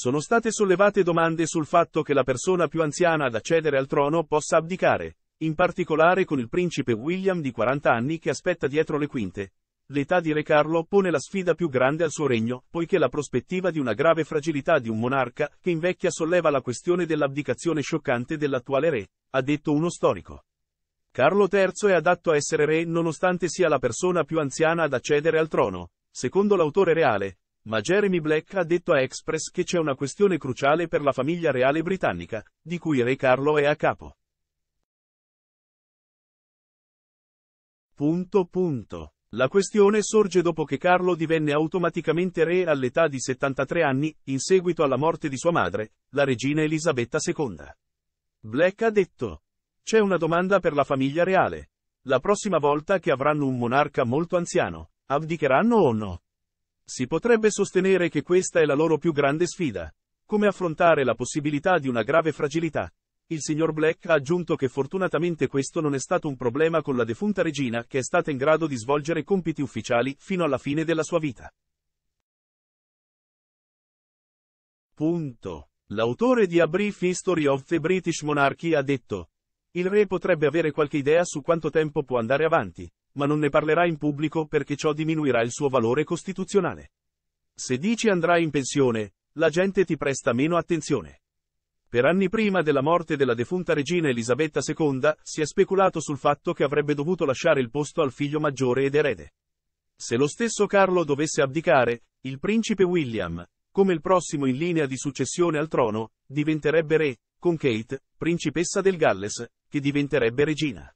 Sono state sollevate domande sul fatto che la persona più anziana ad accedere al trono possa abdicare, in particolare con il principe William di 40 anni che aspetta dietro le quinte. L'età di Re Carlo pone la sfida più grande al suo regno, poiché la prospettiva di una grave fragilità di un monarca che invecchia solleva la questione dell'abdicazione scioccante dell'attuale re, ha detto uno storico. Carlo III è adatto a essere re nonostante sia la persona più anziana ad accedere al trono. Secondo l'autore reale, ma Jeremy Black ha detto a Express che c'è una questione cruciale per la famiglia reale britannica, di cui Re Carlo è a capo. Punto punto. La questione sorge dopo che Carlo divenne automaticamente re all'età di 73 anni, in seguito alla morte di sua madre, la regina Elisabetta II. Black ha detto. C'è una domanda per la famiglia reale. La prossima volta che avranno un monarca molto anziano, abdicheranno o no? Si potrebbe sostenere che questa è la loro più grande sfida. Come affrontare la possibilità di una grave fragilità? Il signor Black ha aggiunto che fortunatamente questo non è stato un problema con la defunta regina che è stata in grado di svolgere compiti ufficiali fino alla fine della sua vita. Punto. L'autore di A Brief History of the British Monarchy ha detto. Il re potrebbe avere qualche idea su quanto tempo può andare avanti ma non ne parlerà in pubblico perché ciò diminuirà il suo valore costituzionale. Se dici andrai in pensione, la gente ti presta meno attenzione. Per anni prima della morte della defunta regina Elisabetta II si è speculato sul fatto che avrebbe dovuto lasciare il posto al figlio maggiore ed erede. Se lo stesso Carlo dovesse abdicare, il principe William, come il prossimo in linea di successione al trono, diventerebbe re, con Kate, principessa del Galles, che diventerebbe regina.